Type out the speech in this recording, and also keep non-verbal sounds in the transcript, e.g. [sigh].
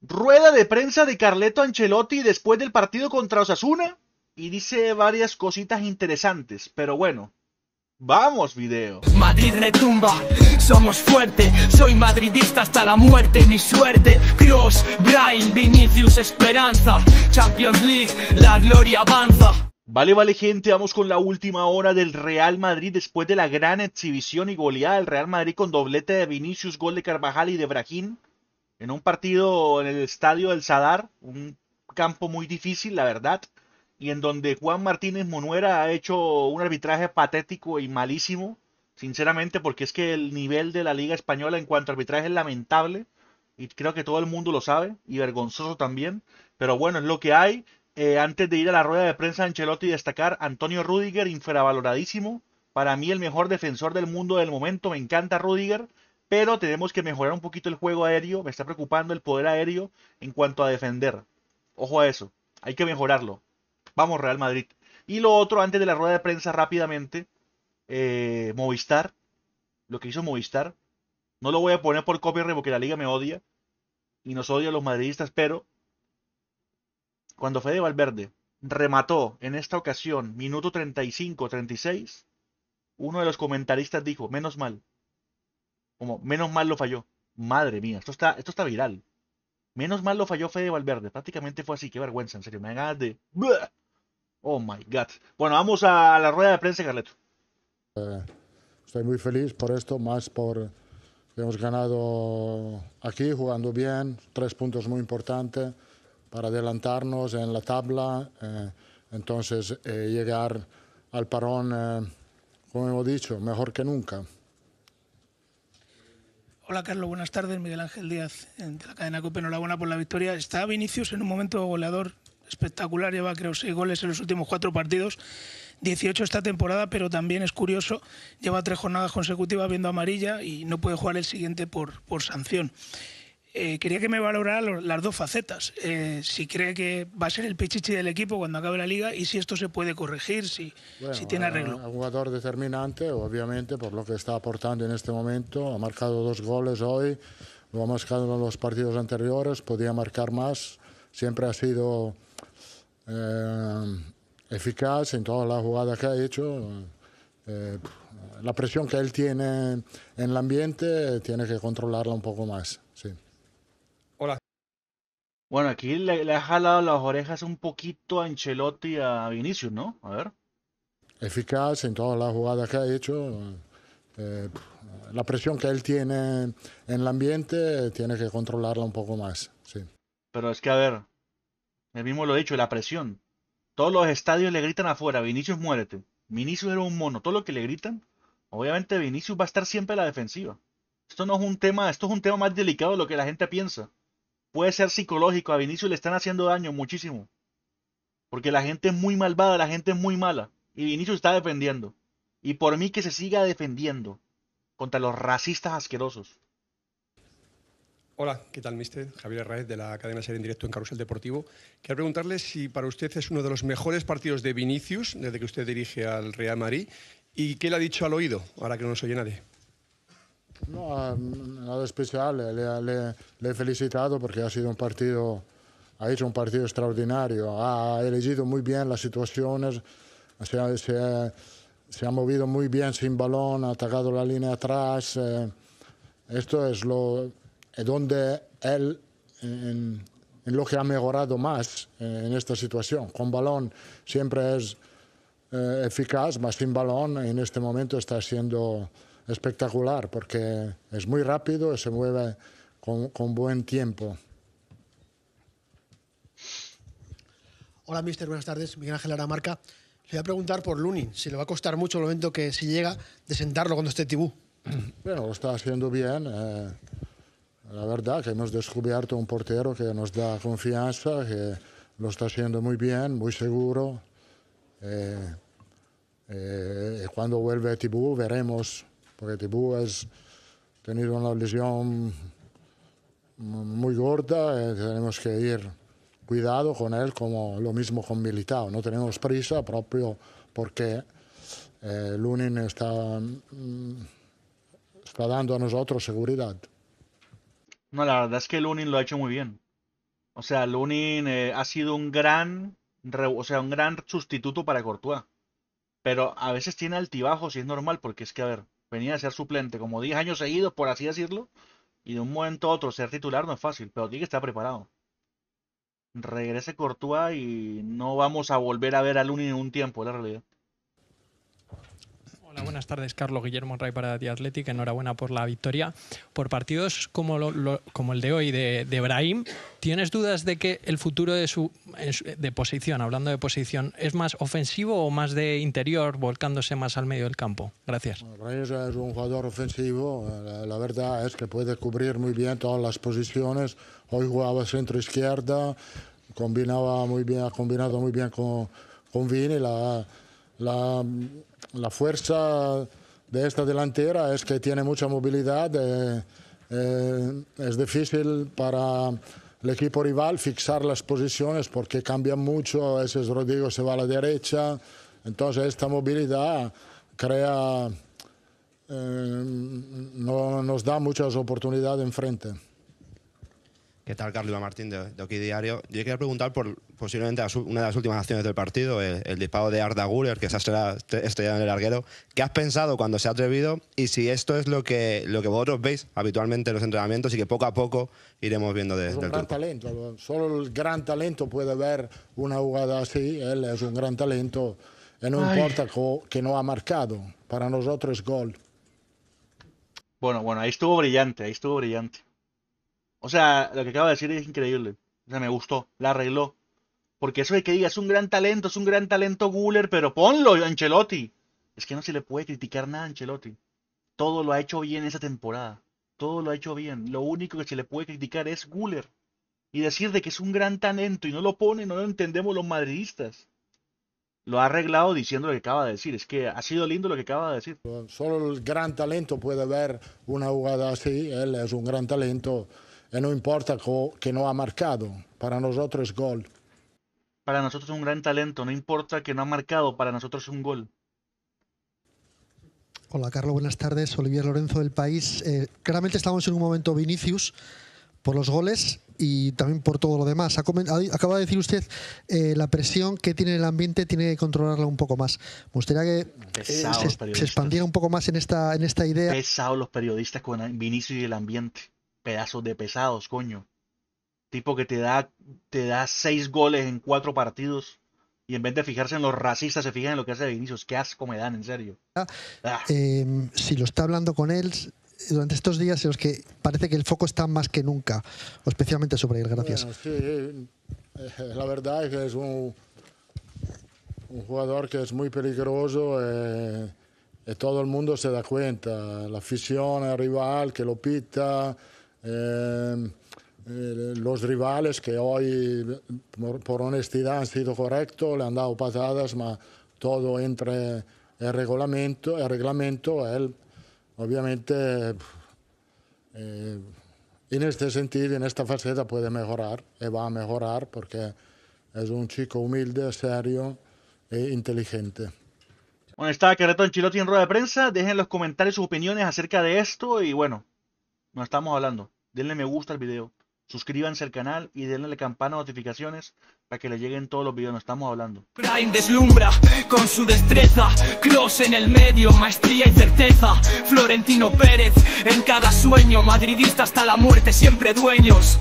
Rueda de prensa de Carleto Ancelotti después del partido contra Osasuna y dice varias cositas interesantes, pero bueno, Vamos, video. Madrid retumba, somos fuerte, soy madridista hasta la muerte, mi suerte. Cross, Brain, Vinicius, Esperanza, Champions League, la gloria avanza. Vale, vale gente, vamos con la última hora del Real Madrid después de la gran exhibición y goleada del Real Madrid con doblete de Vinicius, gol de Carvajal y de Brahim en un partido en el estadio del Sadar, un campo muy difícil, la verdad, y en donde Juan Martínez Monuera ha hecho un arbitraje patético y malísimo, sinceramente, porque es que el nivel de la Liga Española en cuanto a arbitraje es lamentable, y creo que todo el mundo lo sabe, y vergonzoso también, pero bueno, es lo que hay. Eh, antes de ir a la rueda de prensa de y destacar Antonio Rudiger, infravaloradísimo, para mí el mejor defensor del mundo del momento, me encanta Rudiger, pero tenemos que mejorar un poquito el juego aéreo. Me está preocupando el poder aéreo en cuanto a defender. Ojo a eso, hay que mejorarlo. Vamos, Real Madrid. Y lo otro, antes de la rueda de prensa rápidamente, eh, Movistar, lo que hizo Movistar, no lo voy a poner por copyright porque la liga me odia y nos odia a los madridistas, pero cuando Fede Valverde remató en esta ocasión, minuto 35-36, uno de los comentaristas dijo, menos mal, como, menos mal lo falló. Madre mía, esto está, esto está viral. Menos mal lo falló Fede Valverde. Prácticamente fue así. Qué vergüenza, en serio. Me agade. de. Oh my God. Bueno, vamos a la rueda de prensa, Carleto. Eh, estoy muy feliz por esto, más por que hemos ganado aquí jugando bien. Tres puntos muy importantes para adelantarnos en la tabla. Eh, entonces, eh, llegar al parón, como hemos dicho, mejor que nunca. Hola Carlos, buenas tardes. Miguel Ángel Díaz de la cadena COPE. Enhorabuena por la victoria. Está Vinicius en un momento goleador espectacular. Lleva creo seis goles en los últimos cuatro partidos. 18 esta temporada, pero también es curioso, lleva tres jornadas consecutivas viendo amarilla y no puede jugar el siguiente por, por sanción. Eh, quería que me valorara las dos facetas. Eh, si cree que va a ser el pichichi del equipo cuando acabe la liga y si esto se puede corregir, si, si tiene eh, arreglo. Un jugador determinante, obviamente, por lo que está aportando en este momento. Ha marcado dos goles hoy, lo ha marcado en los partidos anteriores, podía marcar más. Siempre ha sido eficaz en todas las jugadas que ha hecho. la presión que él tiene en el ambiente tiene que controlarla un poco más. Bueno, aquí le, ha jalado las orejas un poquito a Ancelotti a Vinicius, ¿no? A ver. Eficaz en todas las jugadas que ha hecho. Eh, la presión que él tiene en el ambiente tiene que controlarla un poco más, sí. Pero es que, a ver, el mismo lo he dicho, la presión. Todos los estadios le gritan afuera, Vinicius muérete. Vinicius era un mono, todo lo que le gritan, obviamente Vinicius va a estar siempre a la defensiva. Esto no es un tema, esto es un tema más delicado de lo que la gente piensa puede ser psicológico. A Vinicius le están haciendo daño muchísimo. Porque la gente es muy malvada, la gente es muy mala. Y Vinicius está defendiendo. Y por mí que se siga defendiendo contra los racistas asquerosos. Hola, ¿qué tal, mister? Javier Arraez, de la cadena Ser en Directo en Carrusel Deportivo. Quiero preguntarle si para usted es uno de los mejores partidos de Vinicius desde que usted dirige al Real Madrid. ¿Y qué le ha dicho al oído, ahora que no nos oye nadie? No, nada especial, le, he felicitado porque ha sido un partido, ha hecho un partido extraordinario, ha elegido muy bien las situaciones, se ha, movido muy bien sin balón, ha atacado la línea atrás. Eh, esto es lo eh, donde él, en, lo que ha mejorado más eh, en esta situación. Con balón siempre es eficaz, más sin balón en este momento está siendo espectacular porque es muy rápido y se mueve con, buen tiempo. Hola, mister. Buenas tardes. Miguel Ángel Aramarca. Le voy a preguntar por Lunin, si le va a costar mucho el momento que si llega de sentarlo cuando esté Tibú. [clears throat] Bueno, lo está haciendo bien. Eh, la verdad que hemos descubierto un portero que nos da confianza, que lo está haciendo muy bien, muy seguro. Eh, eh, cuando vuelve Tibú veremos porque Tibú es tenido una lesión muy gorda eh, tenemos que ir cuidado con él, como lo mismo con Militao. No tenemos prisa, propio porque eh, Lunin está, mm, está dando a nosotros seguridad. No, la verdad es que Lunin lo ha hecho muy bien. O sea, Lunin eh, ha sido un gran, o sea, un gran sustituto para Courtois. Pero a veces tiene altibajos y es normal porque es que, a ver, Venía a ser suplente como 10 años seguidos, por así decirlo, y de un momento a otro ser titular no es fácil, pero tiene que estar preparado. Regrese cortúa y no vamos a volver a ver a Luni en un tiempo, la realidad buenas tardes, Carlos Guillermo Ray para The Athletic. Enhorabuena por la victoria. Por partidos como, como el de hoy de, de Brahim, ¿tienes dudas de que el futuro de su de posición, hablando de posición, es más ofensivo o más de interior, volcándose más al medio del campo? Gracias. Brahim es un jugador ofensivo. La, verdad es que puede cubrir muy bien todas las posiciones. Hoy jugaba centro izquierda, combinaba muy bien, ha combinado muy bien con, con Vini. La, la la fuerza de esta delantera es que tiene mucha movilidad. Eh, eh, es difícil para el equipo rival fixar las posiciones porque cambian mucho. Ese Rodrigo se va a la derecha. Entonces esta movilidad crea, eh, nos da muchas oportunidades enfrente. ¿Qué tal, Carlos Martín de, de, Oki Diario? Yo quería preguntar por posiblemente una de las últimas acciones del partido, el, disparo de Arda Guller, que se ha estrellado en el larguero. ¿Qué has pensado cuando se ha atrevido? Y si esto es lo que, lo que vosotros veis habitualmente en los entrenamientos y que poco a poco iremos viendo desde el un talento. Solo el gran talento puede ver una jugada así. Él es un gran talento. no importa que no ha marcado. Para nosotros es gol. Bueno, bueno, ahí estuvo brillante, ahí estuvo brillante. O sea, lo que acaba de decir es increíble. O sea, me gustó, la arregló. Porque eso de que diga, es un gran talento, es un gran talento Guller, pero ponlo, Ancelotti. Es que no se le puede criticar nada a Ancelotti. Todo lo ha hecho bien esa temporada. Todo lo ha hecho bien. Lo único que se le puede criticar es Guller. Y decir de que es un gran talento y no lo pone, no lo entendemos los madridistas. Lo ha arreglado diciendo lo que acaba de decir. Es que ha sido lindo lo que acaba de decir. Solo el gran talento puede ver una jugada así. Él es un gran talento no importa que no ha marcado, para nosotros es gol. Para nosotros es un gran talento, no importa que no ha marcado, para nosotros es un gol. Hola Carlos, buenas tardes. Olivier Lorenzo del País. Eh, claramente estamos en un momento Vinicius por los goles y también por todo lo demás. Acaba de decir usted eh, la presión que tiene el ambiente tiene que controlarla un poco más. Me gustaría que eh, se, expandiera un poco más en esta, en esta idea. Pesados los periodistas con Vinicius y el ambiente pedazos de pesados, coño. Tipo que te da, te da seis goles en cuatro partidos y en vez de fijarse en los racistas, se fijan en lo que hace Vinicius. Qué asco me dan, en serio. Ah, ah. Em, si lo está hablando con él, durante estos días los que parece que el foco está más que nunca, especialmente sobre él. Gracias. Eh, la verdad es que es un, jugador que es muy peligroso y eh, eh, todo el mundo se da cuenta. La afición, el rival que lo pita, Ehm, eh, los rivales que hoy, por, honestidad, han sido correctos, le han dado pasadas pero todo entre el reglamento, el reglamento, él, obviamente, eh, en este sentido, en esta faceta puede mejorar y eh, va a mejorar porque es un chico humilde, serio e inteligente. Bueno, está Carreto Anchilotti en rueda de prensa. Dejen los comentarios sus opiniones acerca de esto y bueno, no estamos hablando. Denle me gusta al video. Suscríbanse al canal y denle la campana de notificaciones para que le lleguen todos los videos. No estamos hablando. Prime deslumbra con su destreza. Cross en el medio, maestría y certeza. Florentino Pérez en cada sueño. Madridista hasta la muerte, siempre dueños.